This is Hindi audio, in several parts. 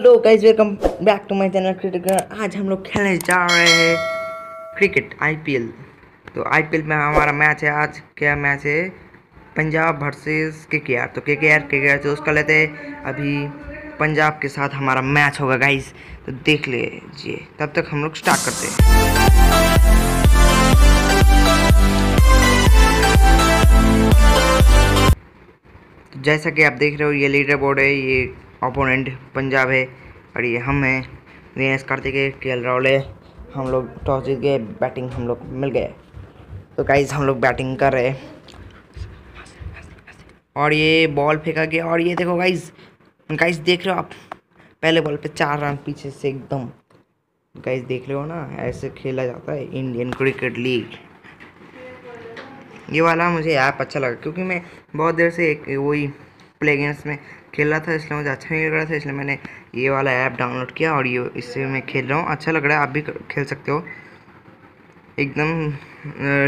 Hello guys welcome back to my channel cricket आज हम लोग खेलने जा रहे हैं क्रिकेट आईपीएल तो आईपीएल में हमारा मैच है आज क्या मैच है पंजाब वर्सेस के के आर तो के के आर के के आर चूज कर लेते हैं अभी पंजाब के साथ हमारा मैच होगा गाइस तो देख लीजिए तब तक हम लोग स्टार्ट करते हैं तो जैसा कि आप देख रहे हो ये लीडर बोर्ड है ये ओपोनेंट पंजाब है और ये हम हैं दिनेश कार्तिक है के राहुल है हम लोग टॉस जीत गए बैटिंग हम लोग मिल गए तो गाइज हम लोग बैटिंग कर रहे और ये बॉल फेंका गया और ये देखो गाइज गाइज देख रहे हो आप पहले बॉल पे चार रन पीछे से एकदम गाइज देख रहे हो ना ऐसे खेला जाता है इंडियन क्रिकेट लीग ये वाला मुझे ऐप अच्छा लगा क्योंकि मैं बहुत देर से एक वही प्ले गेम्स में खेल रहा था इसलिए मुझे अच्छा नहीं लग रहा था इसलिए मैंने ये वाला ऐप डाउनलोड किया और ये इससे मैं खेल रहा हूँ अच्छा लग रहा है आप भी खेल सकते हो एकदम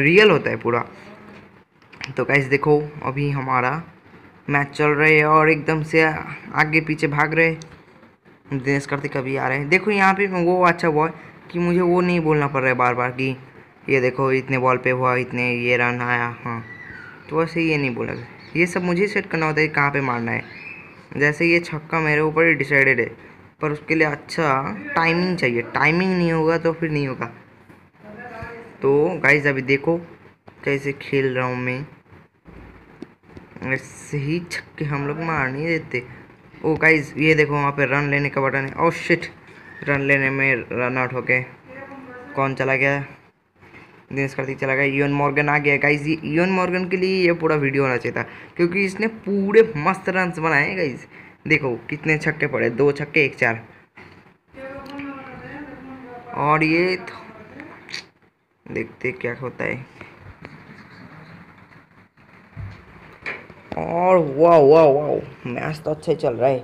रियल होता है पूरा तो कैसे देखो अभी हमारा मैच चल रहे है और एकदम से आगे पीछे भाग रहे दिनेश कार्तिक अभी आ रहे हैं देखो यहाँ पे वो अच्छा हुआ कि मुझे वो नहीं बोलना पड़ रहा है बार बार कि ये देखो इतने बॉल पे हुआ इतने ये रन आया हाँ तो वैसे ये नहीं बोला ये सब मुझे सेट करना होता है कहाँ पे मारना है जैसे ये छक्का मेरे ऊपर ही डिसाइडेड है पर उसके लिए अच्छा टाइमिंग चाहिए टाइमिंग नहीं होगा तो फिर नहीं होगा तो गाइज अभी देखो कैसे खेल रहा हूँ मैं ऐसे ही छक्के हम लोग मार नहीं देते ओ गाइज ये देखो वहाँ पे रन लेने का बटन है और शिट रन लेने में रन आउट हो गए कौन चला गया दिनेश कार्तिक चला गया ईवन मॉर्गन आ गया गाइज ये ईवन मॉर्गन के लिए ये पूरा वीडियो होना चाहिए था क्योंकि इसने पूरे मस्त रन बनाए गाइज देखो कितने छक्के पड़े दो छक्के एक चार और ये तो देखते क्या होता है और वाह वाह वाह मैच तो अच्छा चल रहा है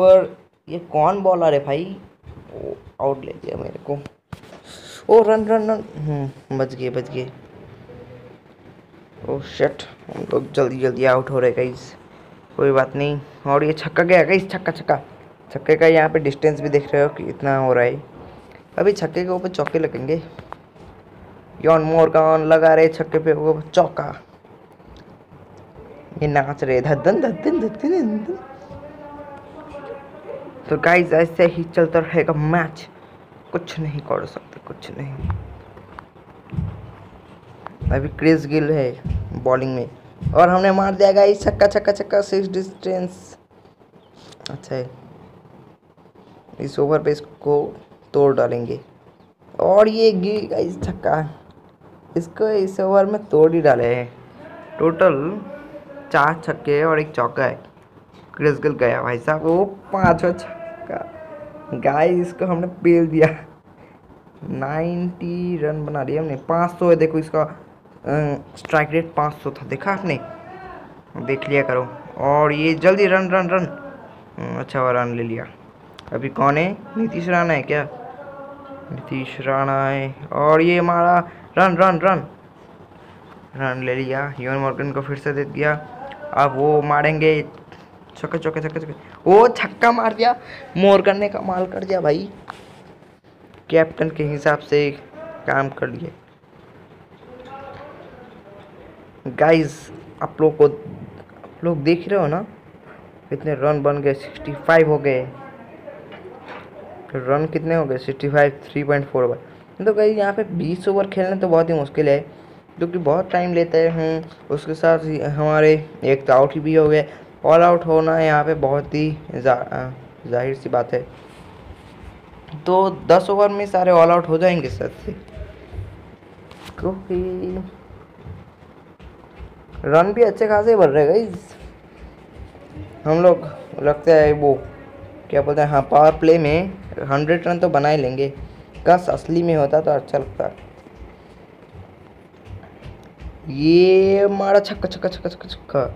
पर ये कौन बॉलर है भाई आउट ले दिया मेरे को ओ रन रन रन बच गए बच गए ओ शट हम लोग तो जल्दी जल्दी आउट हो रहे गाइस कोई बात नहीं और ये छक्का गया गाइस छक्का छक्का छक्के का यहाँ पे डिस्टेंस भी देख रहे हो कि इतना हो रहा है अभी छक्के के ऊपर चौके लगेंगे यौन मोर का ऑन लगा रहे छक्के पे वो चौका ये नाच रहे धदन धदन धदन तो गाइस ऐसे ही चलता रहेगा मैच कुछ नहीं कर सकते कुछ नहीं अभी क्रिस गिल है बॉलिंग में और हमने मार दिया गया छक्का छक्का छक्का सिक्स डिस्टेंस अच्छा है इस ओवर पे इसको तोड़ डालेंगे और ये गिल गाइस छक्का इसको इस ओवर में तोड़ ही डाले हैं टोटल चार छक्के और एक चौका है क्रिस गिल गया भाई साहब वो पाँचवा छक्का गाय इसको हमने पेल दिया नाइन्टी रन बना दिया हमने पाँच सौ है देखो इसका स्ट्राइक रेट पाँच सौ था देखा आपने देख लिया करो और ये जल्दी रन रन रन अच्छा हुआ रन ले लिया अभी कौन है नीतीश राणा है क्या नीतीश राणा है और ये हमारा रन रन रन रन ले लिया यून मॉर्गन को फिर से दे दिया अब वो मारेंगे चौके चौके चौके चौके वो छक्का मार दिया मोरगन ने कमाल कर दिया भाई कैप्टन के हिसाब से काम कर लिए गाइस आप लोग को आप लोग देख रहे हो ना कितने रन बन गए 65 हो गए रन कितने हो गए 65 five three point four over तो कहीं यहाँ पे बीस ओवर खेलना तो बहुत ही मुश्किल है क्योंकि बहुत टाइम लेते हैं उसके साथ ही हमारे एक तो आउट भी हो गए ऑल आउट होना यहाँ पे बहुत ही जाहिर सी बात है तो दस ओवर में सारे ऑल आउट हो जाएंगे सर से क्योंकि रन भी अच्छे खासे भर रहे गई हम लोग लगते हैं वो क्या बोलते हैं हाँ पावर प्ले में हंड्रेड रन तो बना ही लेंगे कस असली में होता तो अच्छा लगता ये मारा छक्का छक्का छक्का छक्का छक्का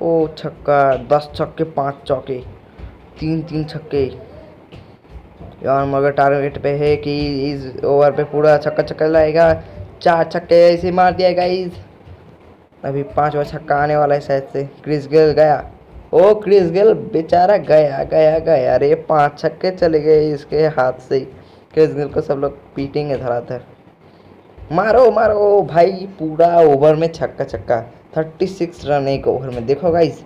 ओ छक्का दस छक्के पांच चौके तीन तीन छक्के यार मगर टारगेट पे है कि इस ओवर पे पूरा छक्का छक्का लाएगा चार छक्के ऐसे मार दिया गाइस अभी पांचवा छक्का आने वाला है शायद से क्रिस गेल गया ओ क्रिस गेल बेचारा गया गया गया अरे पांच छक्के चले गए इसके हाथ से क्रिस गेल को सब लोग पीटेंगे धराधर मारो मारो भाई पूरा ओवर में छक्का छक्का थर्टी सिक्स रन एक ओवर में देखो गाइस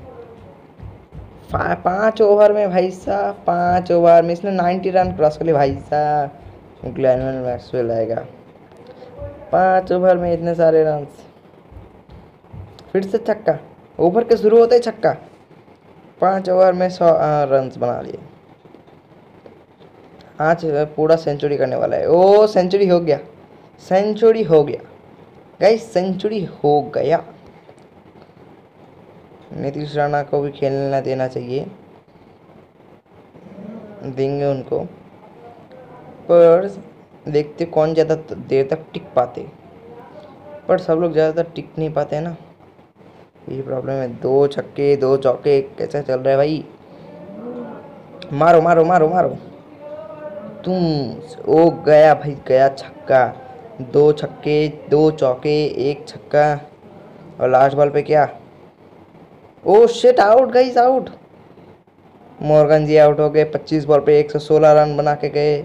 पाँच ओवर में भाई साहब पाँच ओवर में इसने नाइन्टी रन क्रॉस कर लिए भाई साहब ग्लैनमैन मैक्सवेल आएगा पाँच ओवर में इतने सारे रन फिर से छक्का ओवर के शुरू होते ही छक्का पाँच ओवर में सौ रन बना लिए आज पूरा सेंचुरी करने वाला है ओ सेंचुरी हो गया सेंचुरी हो गया गई सेंचुरी हो गया नीतीश राणा को भी खेलना देना चाहिए देंगे उनको पर देखते कौन ज़्यादा देर तक टिक पाते पर सब लोग ज़्यादातर टिक नहीं पाते ना ये प्रॉब्लम है दो छक्के दो चौके कैसा चल रहा है भाई मारो मारो मारो मारो तुम ओ गया भाई गया छक्का दो छक्के दो चौके एक छक्का और लास्ट बॉल पे क्या oh shit out guys out Morgan ji out हो गए 25 बॉल पे 116 रन बना के गए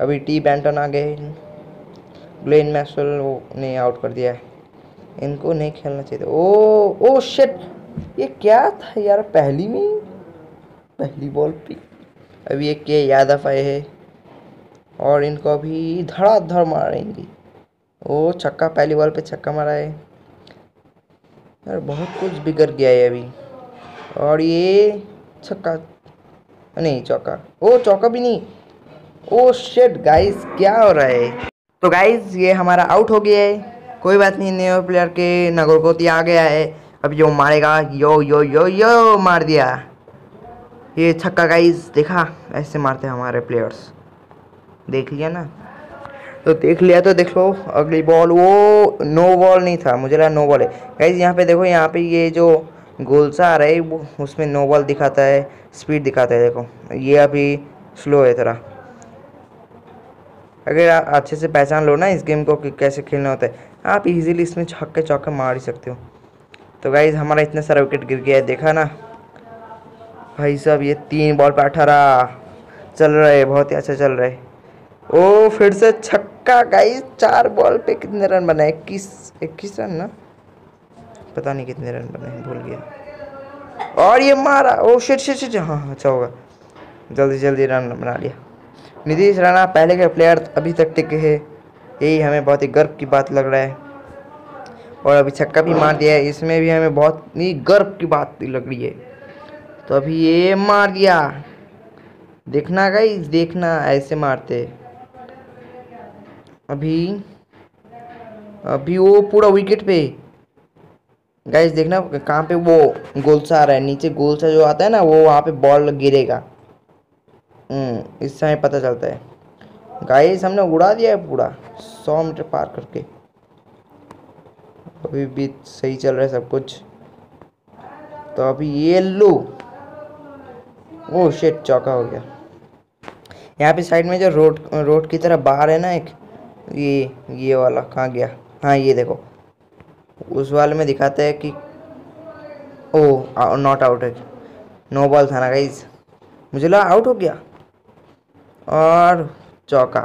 अभी टी बैंटन आ गए ग्लेन मैसल ने आउट कर दिया इनको नहीं खेलना चाहिए ओ ओ शेट ये क्या था यार पहली में पहली बॉल पे अभी एक के यादव आए है और इनको अभी धड़ाधड़ मारेंगे ओ oh, छक्का पहली बॉल पे छक्का मारा है यार बहुत कुछ बिगड़ गया है अभी और ये छक्का नहीं चौका ओ चौका भी नहीं ओ शेट गाइस क्या हो रहा है तो गाइस ये हमारा आउट हो गया है कोई बात नहीं न्यू प्लेयर के को आ गया है अब जो मारेगा यो यो यो यो मार दिया ये छक्का गाइस देखा ऐसे मारते हमारे प्लेयर्स देख लिया ना तो देख लिया तो देख लो अगली बॉल वो नो बॉल नहीं था मुझे लगा नो बॉल है गाइज यहाँ पे देखो यहाँ पे ये जो गोलसा आ रहा है वो उसमें नो बॉल दिखाता है स्पीड दिखाता है देखो ये अभी स्लो है थोड़ा अगर आप अच्छे से पहचान लो ना इस गेम को कि कैसे खेलना होता है आप इजीली इसमें छक्के चौके मार ही सकते हो तो गाइज हमारा इतना सारा विकेट गिर गया है देखा ना भाई साहब ये तीन बॉल पर अठारह चल रहा है बहुत ही अच्छा चल रहा है ओ फिर से छक्का गाइस चार बॉल पे कितने रन बनाए इक्कीस इक्कीस रन ना पता नहीं कितने रन बनाए भूल गया और ये मारा ओ शिट शिट शिट हाँ अच्छा होगा जल्दी जल्दी रन बना लिया नीतीश राणा पहले के प्लेयर अभी तक टिके है यही हमें बहुत ही गर्व की बात लग रहा है और अभी छक्का भी मार दिया है इसमें भी हमें बहुत ही गर्व की बात लग रही है तो अभी ये मार दिया देखना गई देखना ऐसे मारते अभी अभी वो पूरा विकेट पे गाइस देखना कहाँ पे वो गोलसा आ रहा है नीचे गोलसा जो आता है ना वो वहाँ पे बॉल गिरेगा हम्म, इस समय पता चलता है गाइस हमने उड़ा दिया है पूरा सौ मीटर पार करके अभी भी सही चल रहा है सब कुछ तो अभी ये लो वो oh शेट चौका हो गया यहाँ पे साइड में जो रोड रोड की तरह बाहर है ना एक ये ये वाला कहाँ गया हाँ ये देखो उस वाले में दिखाते हैं कि ओ नॉट आउट है नो बॉल था ना गाइज मुझे लगा आउट हो गया और चौका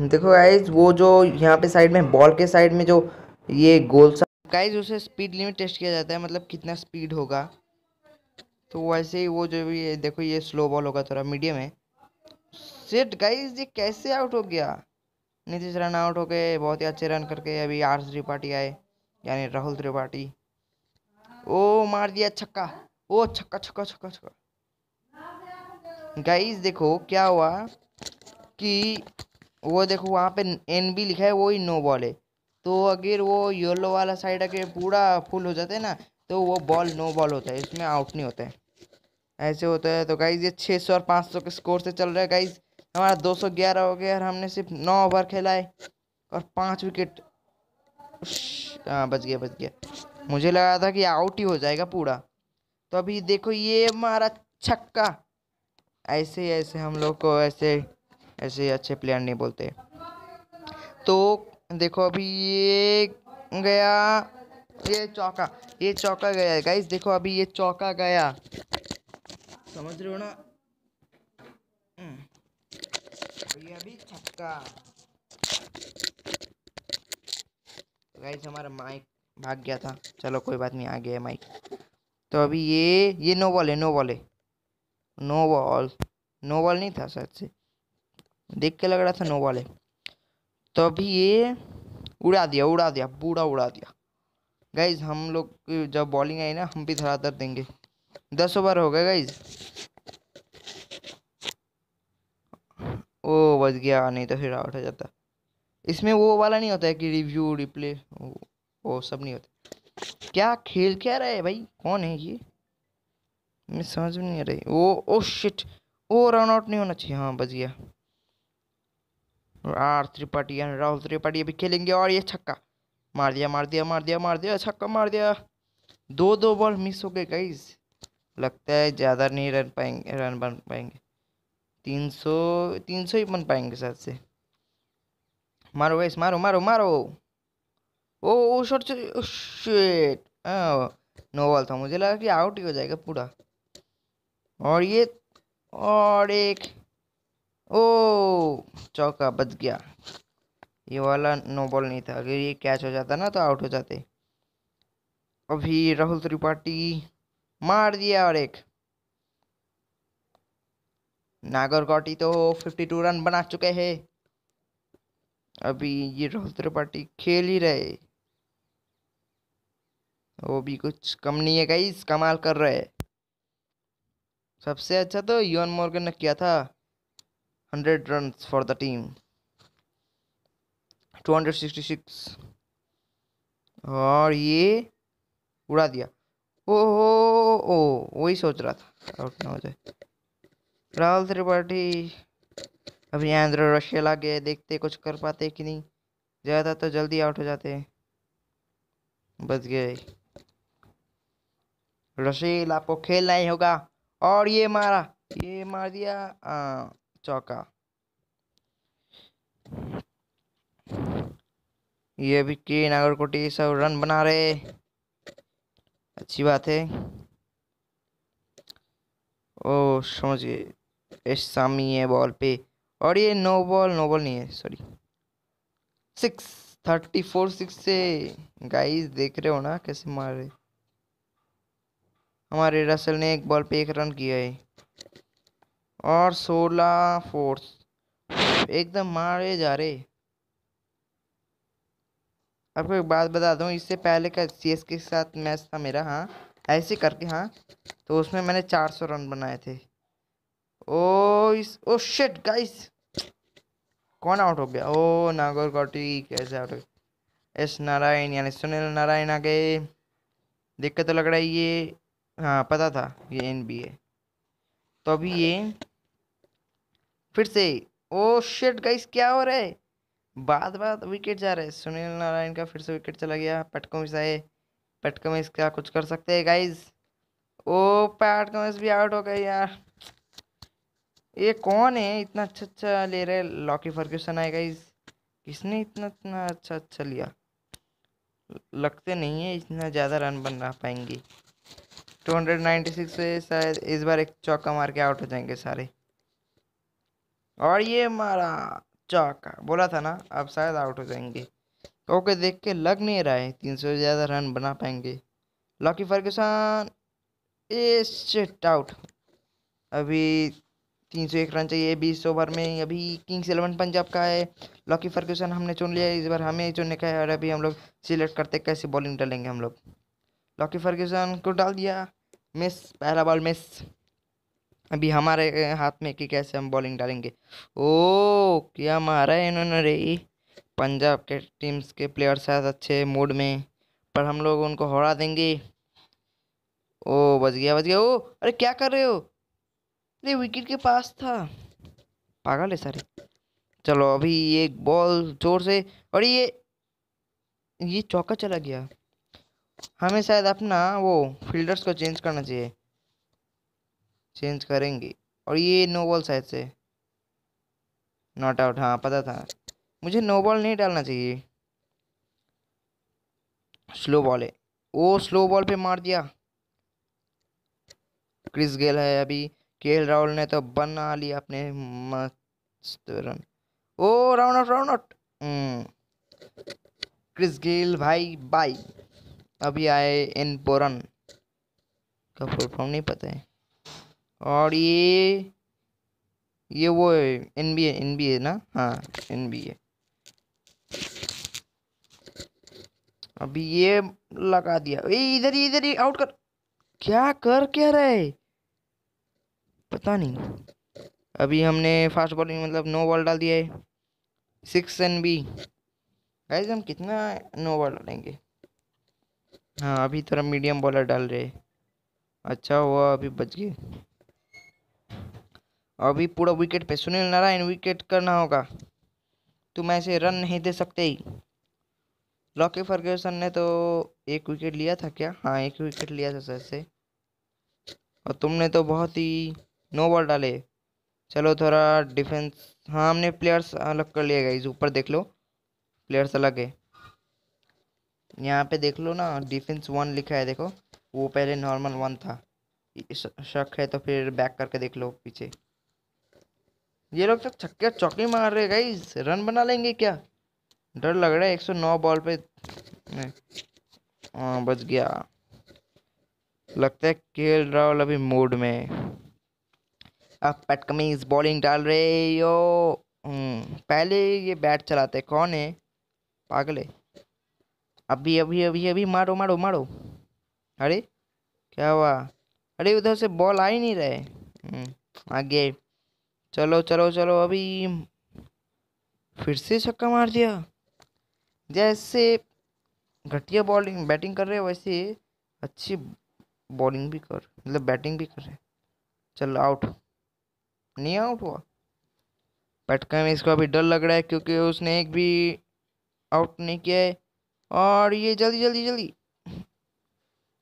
देखो गाइज वो जो यहाँ पे साइड में बॉल के साइड में जो ये गोल सा गाइज उसे स्पीड लिमिट टेस्ट किया जाता है मतलब कितना स्पीड होगा तो वैसे ही वो जो भी देखो ये स्लो बॉल होगा थोड़ा मीडियम है सेट गाइज ये कैसे आउट हो गया नीतीश राणा आउट हो गए बहुत ही अच्छे रन करके अभी आर त्रिपाठी आए यानी राहुल त्रिपाठी ओ मार दिया छक्का ओ छक्का छक्का छक्का छक्का गाइज देखो क्या हुआ कि वो देखो वहाँ पे एन बी लिखा है वो ही नो बॉल है तो अगर वो येलो वाला साइड अगर पूरा फुल हो जाता है ना तो वो बॉल नो बॉल होता है इसमें आउट नहीं होता है ऐसे होता है तो गाइज ये छः सौ और पाँच सौ के स्कोर से चल रहा है गाइज हमारा 211 हो गया और हमने सिर्फ नौ ओवर खेलाए और पाँच विकेट हाँ बच गया बच गया मुझे लगा था कि आउट ही हो जाएगा पूरा तो अभी देखो ये हमारा छक्का ऐसे ऐसे हम लोग को ऐसे ऐसे अच्छे प्लेयर नहीं बोलते तो देखो अभी ये गया ये चौका ये चौका गया गाइस देखो अभी ये चौका गया समझ रहे हो ना हम्म। और ये अभी छक्का तो गाइस हमारा माइक भाग गया था चलो कोई बात नहीं आ गया माइक तो अभी ये ये नो बॉल है नो बॉल है नो बॉल नो बॉल नहीं था शायद से देख के लग रहा था नो बॉल है तो अभी ये उड़ा दिया उड़ा दिया बूढ़ा उड़ा दिया गाइज हम लोग जब बॉलिंग आई ना हम भी धड़ाधड़ देंगे दस ओवर हो गए गाइज ओ बच गया नहीं तो फिर आउट हो जाता इसमें वो वाला नहीं होता है कि रिव्यू रिप्ले वो सब नहीं होता क्या खेल क्या रहा है भाई कौन है ये मैं समझ में नहीं आ रही oh oh shit oh run out नहीं होना चाहिए हाँ बच गया आर त्रिपाठी राहुल त्रिपाठी अभी खेलेंगे और ये छक्का मार दिया मार दिया मार दिया मार दिया छक्का मार दिया दो दो बॉल मिस हो गए गई लगता है ज़्यादा नहीं रन पाएंगे रन बन पाएंगे तीन सौ तीन सौ ही बन पाएंगे शायद से मारो वैस मारो मारो मारो oh oh shot shit no ball था मुझे लगा कि आउट ही हो जाएगा पूरा और ये और एक ओ चौका बच गया ये वाला नो बॉल नहीं था अगर ये कैच हो जाता ना तो आउट हो जाते अभी राहुल त्रिपाठी मार दिया और एक नागरकोटी तो फिफ्टी टू रन बना चुके हैं अभी ये राहुल त्रिपाठी खेल ही रहे वो भी कुछ कम नहीं है कई कमाल कर रहे सबसे अच्छा तो यून मॉर्गन ने किया था hundred run for the team two hundred sixty six और ये उड़ा दिया ओहो ओ वही सोच रहा था आउट ना हो जाए राहुल त्रिपाठी अभी आंद्र रशिया ला गए देखते कुछ कर पाते कि नहीं ज़्यादा तो जल्दी आउट हो जाते बच गए रशील आपको खेलना ही होगा और ये मारा ये मार दिया आ, चौका ये भी की नागरकोटी सब रन बना रहे अच्छी बात है ओ समझ गए शामी है बॉल पे और ये नो बॉल नो बॉल नहीं है sorry six thirty four six से गाइस देख रहे हो ना कैसे मार रहे हमारे रसल ने एक बॉल पे एक रन किया है और सोलह फोर्स एकदम मारे जा रहे आपको एक बात बता दूं इससे पहले का सीएसके के साथ मैच था मेरा हाँ ऐसे करके हाँ तो उसमें मैंने चार सौ रन बनाए थे ओ इस ओ शेट गाइस कौन आउट हो गया ओ नागौर कौटी कैसे आउट हो एस नारायण यानी सुनील नारायण आ गए दिक्कत तो लग रहा है ये हाँ पता था ये एन बी है तो अभी ये फिर से ओ शेट गाइस क्या हो रहा है बाद बाद विकेट जा रहे हैं सुनील नारायण का फिर से विकेट चला गया पटकों से पेट कमीज क्या कुछ कर सकते हैं गाइज ओ पैट कमीज भी आउट हो गए यार ये कौन है इतना अच्छा अच्छा ले रहे लॉकी फर्ग्यूसन है गाइज किसने इतना इतना अच्छा अच्छा लिया लगते नहीं है इतना ज़्यादा रन बन रहा पाएंगे टू हंड्रेड नाइन्टी सिक्स से शायद इस बार एक चौका मार के आउट हो जाएंगे सारे और ये मारा चौका बोला था ना अब शायद आउट हो जाएंगे क्योंकि देख के लग नहीं रहा है तीन सौ ज़्यादा रन बना पाएंगे लॉकी फर्गसन ए सेट आउट अभी तीन सौ एक रन चाहिए बीस ओवर में अभी किंग्स इलेवन पंजाब का है लॉकी फर्गसन हमने चुन लिया इस बार हमें चुनने का है और अभी हम लोग सिलेक्ट करते कैसे बॉलिंग डालेंगे हम लोग लॉकी फर्गसन को डाल दिया मिस पहला बॉल मिस अभी हमारे हाथ में कि कैसे हम बॉलिंग डालेंगे ओ क्या मारा है इन्होंने रे पंजाब के टीम्स के प्लेयर शायद अच्छे मूड में पर हम लोग उनको हरा देंगे ओ बज गया बज गया ओ अरे क्या कर रहे हो अरे विकेट के पास था पागल है सारे चलो अभी एक बॉल जोर से और ये ये चौका चला गया हमें शायद अपना वो फील्डर्स को चेंज करना चाहिए चेंज करेंगे और ये नो बॉल शायद से नॉट आउट हाँ पता था मुझे नो बॉल नहीं डालना चाहिए स्लो बॉल है वो स्लो बॉल पे मार दिया क्रिस गेल है अभी के राहुल ने तो बना लिया अपने मस्त run oh round out round out Chris Gayle भाई बाई अभी आए एन पोरन का फुल फॉर्म नहीं पता है और ये ये वो एन बी एन बी ए ना हाँ एन बी ए अभी ये लगा दिया इधर ही इधर ही आउट कर क्या कर क्या रहे पता नहीं अभी हमने फास्ट बॉलिंग मतलब नो बॉल डाल दिया है सिक्स एन बी गाइज हम कितना नो बॉल डालेंगे हाँ अभी थोड़ा मीडियम बॉलर डाल रहे अच्छा हुआ अभी बच गए अभी पूरा विकेट पे सुनील नारायण विकेट करना होगा तुम ऐसे रन नहीं दे सकते ही लॉकी फर्ग्यूसन ने तो एक विकेट लिया था क्या हाँ एक विकेट लिया था सर से और तुमने तो बहुत ही नो बॉल डाले चलो थोड़ा डिफेंस हाँ हमने प्लेयर्स अलग कर लिए गाइज ऊपर देख लो प्लेयर्स अलग है यहाँ पे देख लो ना डिफेंस वन लिखा है देखो वो पहले नॉर्मल वन था शक है तो फिर बैक करके देख लो पीछे ये लोग तो छक्के चौकी मार रहे गाइज रन बना लेंगे क्या डर लग रहा है एक सौ नौ बॉल पे हाँ बच गया लगता है खेल राहुल अभी मूड में अब पटकमीज बॉलिंग डाल रहे यो हम्म, पहले ये बैट चलाते कौन है पागल है अभी अभी अभी अभी मारो मारो मारो अरे क्या हुआ अरे उधर से बॉल आ ही नहीं रहे हम्म, आगे चलो चलो चलो अभी फिर से छक्का मार दिया जैसे घटिया बॉलिंग बैटिंग कर रहे हैं वैसे अच्छी बॉलिंग भी कर मतलब बैटिंग भी कर रहे चलो आउट नहीं आउट हुआ पटका में इसको अभी डर लग रहा है क्योंकि उसने एक भी आउट नहीं किया है और ये जल्दी जल्दी जल्दी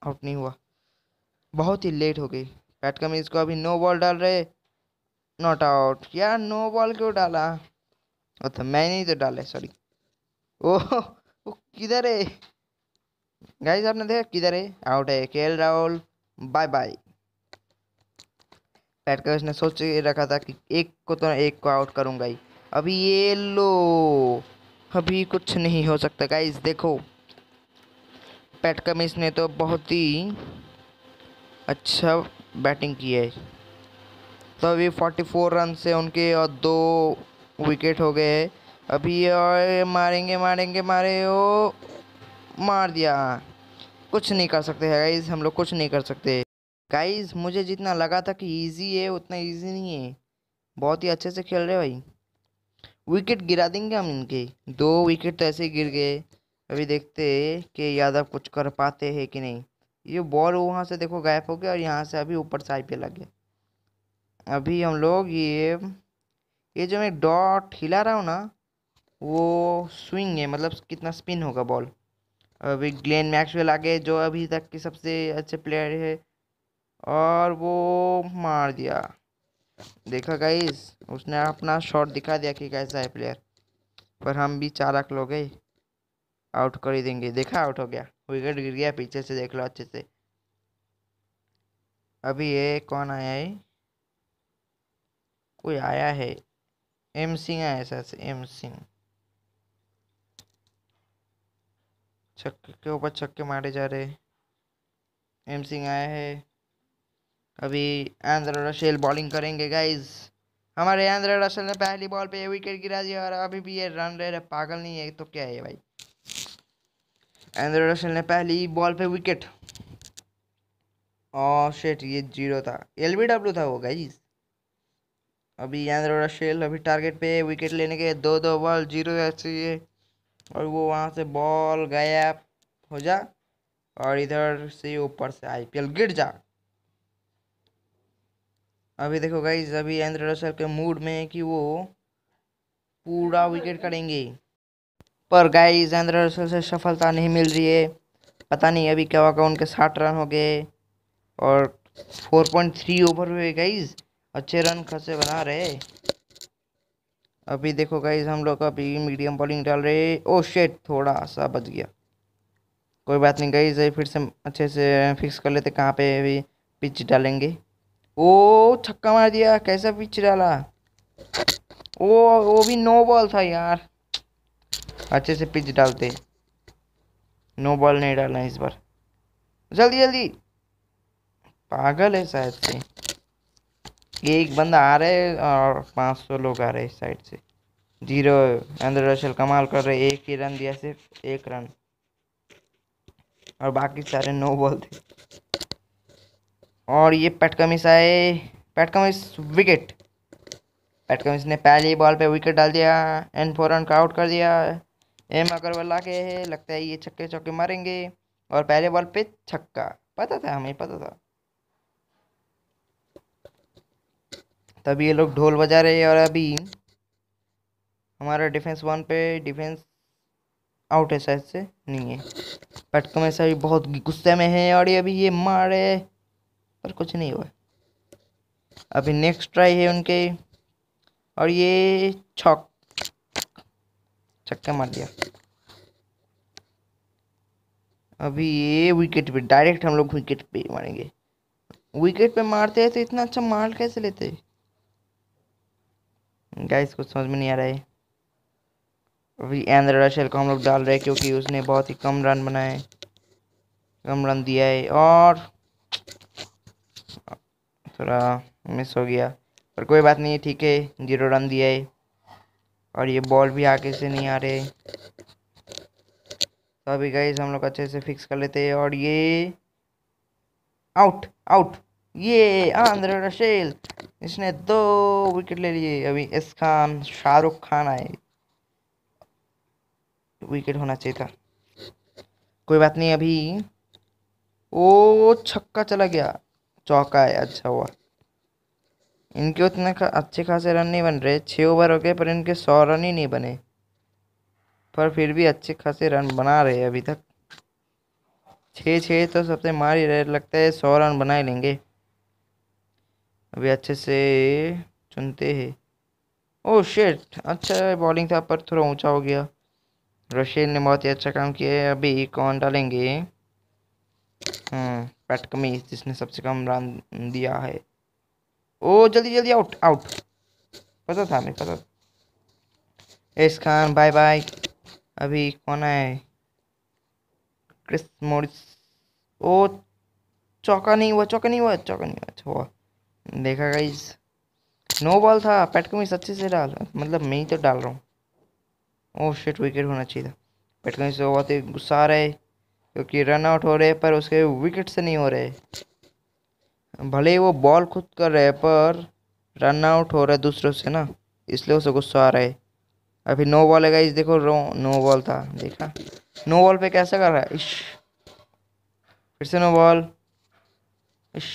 आउट नहीं हुआ बहुत ही लेट हो गई पैटका में इसको अभी नो बॉल डाल रहे नॉट आउट यार नो बॉल क्यों डाला अच्छा मैंने ही तो डाला है सॉरी ओह वो किधर है गाइस आपने देखा किधर है आउट है के राहुल बाय बाय पैट कर उसने सोच रखा था कि एक को तो एक को आउट करूंगा ही अभी ये लो अभी कुछ नहीं हो सकता गाइज देखो पैट कमिश ने तो बहुत ही अच्छा बैटिंग की है तो अभी 44 रन से उनके और दो विकेट हो गए हैं अभी और मारेंगे मारेंगे मारे ओ मार दिया कुछ नहीं कर सकते है गाइज हम लोग कुछ नहीं कर सकते गाइज मुझे जितना लगा था कि ईजी है उतना ईजी नहीं है बहुत ही अच्छे से खेल रहे भाई विकेट गिरा देंगे हम इनके दो विकेट तो ऐसे ही गिर गए अभी देखते हैं कि यादव कुछ कर पाते हैं कि नहीं ये बॉल वहाँ से देखो गायब हो गया और यहाँ से अभी ऊपर से आई पे लग गया अभी हम लोग ये ये जो मैं डॉट हिला रहा हूँ ना वो स्विंग है मतलब कितना स्पिन होगा बॉल अभी ग्लेन मैक्सवेल आ गए जो अभी तक के सबसे अच्छे प्लेयर है और वो मार दिया देखा गाइस उसने अपना शॉट दिखा दिया कि कैसा है प्लेयर पर हम भी चालाक लोग आउट कर ही देंगे देखा आउट हो गया विकेट गिर गया पीछे से देख लो अच्छे से अभी ये कौन आया है कोई आया है एम सिंह आया ऐसा एम सिंह छक्के के ऊपर छक्के मारे जा रहे एम सिंह आया है अभी आंध्र रशेल बॉलिंग करेंगे गाइज हमारे आंध्र रशेल ने पहली बॉल पे विकेट गिरा दिया और अभी भी ये रन रहे पागल नहीं है तो क्या है भाई आंध्र रशेल ने पहली बॉल पे विकेट और शेट ये जीरो था एल था वो गाइज अभी आंध्र रशेल अभी टारगेट पे विकेट लेने के दो दो बॉल जीरो ऐसे और वो वहाँ से बॉल गायब हो जा और इधर से ऊपर से आईपीएल गिर जा अभी देखो गाइज अभी इंद्र रसल के मूड में है कि वो पूरा विकेट करेंगे पर गाइज इंद्र रसल से सफलता नहीं मिल रही है पता नहीं अभी क्या होगा उनके साठ रन हो गए और फोर पॉइंट थ्री ओवर हुए गाइज अच्छे रन खसे बना रहे अभी देखो गाइज हम लोग अभी मीडियम बॉलिंग डाल रहे ओ शेट oh थोड़ा सा बच गया कोई बात नहीं गाइज फिर से अच्छे से फिक्स कर लेते कहाँ पे अभी पिच डालेंगे ओ oh, छक्का मार दिया कैसा पिच डाला ओ oh, वो भी नो बॉल था यार अच्छे से पिच डालते नो बॉल नहीं डालना इस बार जल्दी जल्दी पागल है शायद से ये एक बंदा आ रहा है और पाँच सौ लोग आ रहे हैं इस साइड से जीरो अंदर रशल कमाल कर रहे एक ही रन दिया सिर्फ एक रन और बाकी सारे नो बॉल थे और ये पैटकमिस आए पैटकमिस विकेट पैटकमिस ने ही बॉल पे विकेट डाल दिया एन फोर रन का आउट कर दिया एम अग्रवाल ला के लगता है ये छक्के चौके मारेंगे और पहले बॉल पे छक्का पता था हमें पता था तभी ये लोग ढोल बजा रहे हैं और अभी हमारा डिफेंस वन पे डिफेंस आउट है शायद से नहीं है पटकम ऐसा भी बहुत गुस्से में है और ये अभी ये मारे पर कुछ नहीं हुआ अभी नेक्स्ट ट्राई है उनके और ये छक छक्का मार दिया अभी ये विकेट पे डायरेक्ट हम लोग विकेट पे मारेंगे विकेट पे मारते हैं तो इतना अच्छा मार कैसे लेते हैं गाइस कुछ समझ में नहीं आ रहा है अभी एंद्र रशल को हम लोग डाल रहे हैं क्योंकि उसने बहुत ही कम रन बनाए कम रन दिया है और थोड़ा मिस हो गया पर कोई बात नहीं है ठीक है जीरो रन दिया है और ये बॉल भी आगे से नहीं आ रहे तो अभी गाइज हम लोग अच्छे से फिक्स कर लेते हैं और ये आउट आउट ये आंध्र रशेल इसने दो विकेट ले लिए अभी एस खान शाहरुख खान आए विकेट होना चाहिए था कोई बात नहीं अभी ओ छक्का चला गया चौका है अच्छा हुआ इनके उतने खा, अच्छे खासे रन नहीं बन रहे छः ओवर हो गए पर इनके सौ रन ही नहीं बने पर फिर भी अच्छे खासे रन बना रहे अभी तक छः छः तो सबसे मार ही रहे लगता है सौ रन बना ही लेंगे अभी अच्छे से चुनते हैं ओह oh, शेट अच्छा बॉलिंग था पर थोड़ा ऊंचा हो गया रशीद ने बहुत ही अच्छा काम किया है अभी कौन डालेंगे पैट हम्म, कमीज जिसने सबसे कम रन दिया है ओ oh, जल्दी जल्दी आउट आउट पता था हमें पता एस खान बाय बाय अभी कौन है क्रिस मोरिस ओ चौका नहीं हुआ चौका नहीं हुआ चौका नहीं हुआ अच्छा हुआ देखा गाइज नो बॉल था पैट कमिंस अच्छे से डाल मतलब मैं ही तो डाल रहा हूँ ओह शिट विकेट होना चाहिए था पैट से बहुत ही गुस्सा आ रहा है क्योंकि रन आउट हो रहे पर उसके विकेट से नहीं हो रहे भले ही वो बॉल खुद कर रहे हैं पर रन आउट हो रहा है दूसरों से ना इसलिए उसे गुस्सा आ रहा है अभी नो बॉल है गाइज देखो रो नो बॉल था देखा नो बॉल पे कैसा कर रहा है इश फिर से नो बॉल इश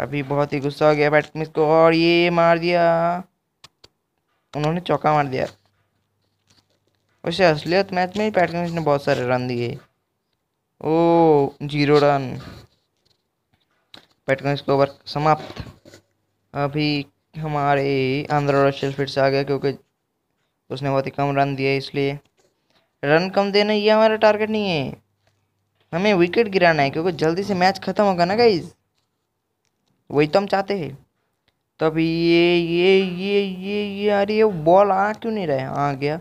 अभी बहुत ही गुस्सा हो गया बैटमिस को और ये मार दिया उन्होंने चौका मार दिया वैसे असलियत मैच में ही पैटकमिस ने बहुत सारे रन दिए ओ जीरो रन पैटकमिस को ओवर समाप्त अभी हमारे आंध्रा रोशल फिर से आ गया क्योंकि उसने बहुत ही कम रन दिए इसलिए रन कम देना ये हमारा टारगेट नहीं है हमें विकेट गिराना है क्योंकि जल्दी से मैच ख़त्म होगा ना गाइज़ वही तो हम चाहते हैं तब ये ये ये ये ये बॉल आ क्यों नहीं रहा आ गया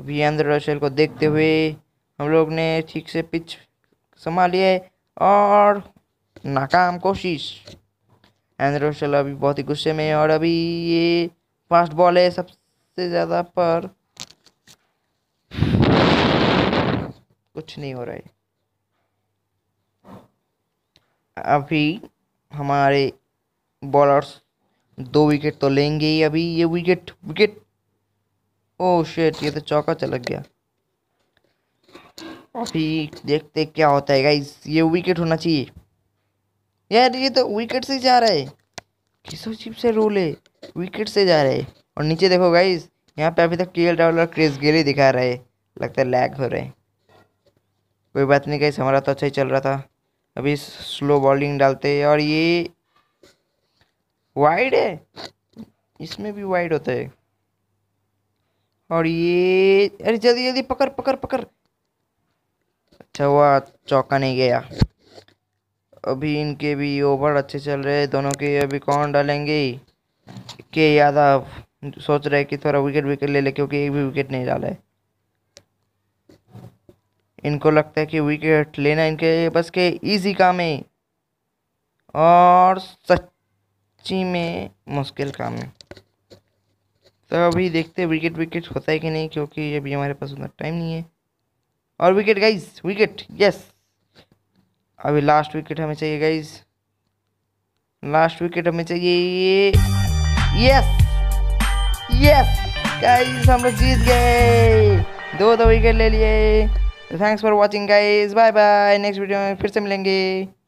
अभी एंद्र रसेल को देखते हुए हम लोग ने ठीक से पिच संभाल लिया है और नाकाम कोशिश एंद्र रसेल अभी बहुत ही गुस्से में और अभी ये फास्ट बॉल है सबसे ज़्यादा पर कुछ नहीं हो रहा है अभी हमारे बॉलर्स दो विकेट तो लेंगे ही अभी ये विकेट विकेट ओ शेट ये तो चौका चलक गया अभी oh। देखते क्या होता है गाइस ये विकेट होना चाहिए यार ये तो विकेट से जा रहा है किसो चिप से रोल है विकेट से जा रहा है और नीचे देखो गाइस यहाँ पे अभी तक के एल राहुल और क्रेज गेल ही दिखा रहे लगता है लैग हो रहे कोई बात नहीं गाइस हमारा तो अच्छा ही चल रहा था अभी स्लो बॉलिंग डालते हैं और ये वाइड है इसमें भी वाइड होता है और ये अरे जल्दी जल्दी पकड़ पकड़ पकड़ अच्छा हुआ चौका नहीं गया अभी इनके भी ओवर अच्छे चल रहे हैं दोनों के अभी कौन डालेंगे के यादव सोच रहे कि थोड़ा विकेट विकेट ले ले क्योंकि एक भी विकेट नहीं डाला है इनको लगता है कि विकेट लेना इनके बस के इजी काम है और सच्ची में मुश्किल काम है तो अभी देखते हैं विकेट विकेट होता है कि नहीं क्योंकि अभी हमारे पास उतना टाइम नहीं है और विकेट गाइस विकेट यस अभी लास्ट विकेट हमें चाहिए गाइज लास्ट विकेट हमें चाहिए ये यस यस गाइज हम लोग जीत गए दो दो विकेट ले लिए thanks for watching guys bye bye next video में फिर से मिलेंगे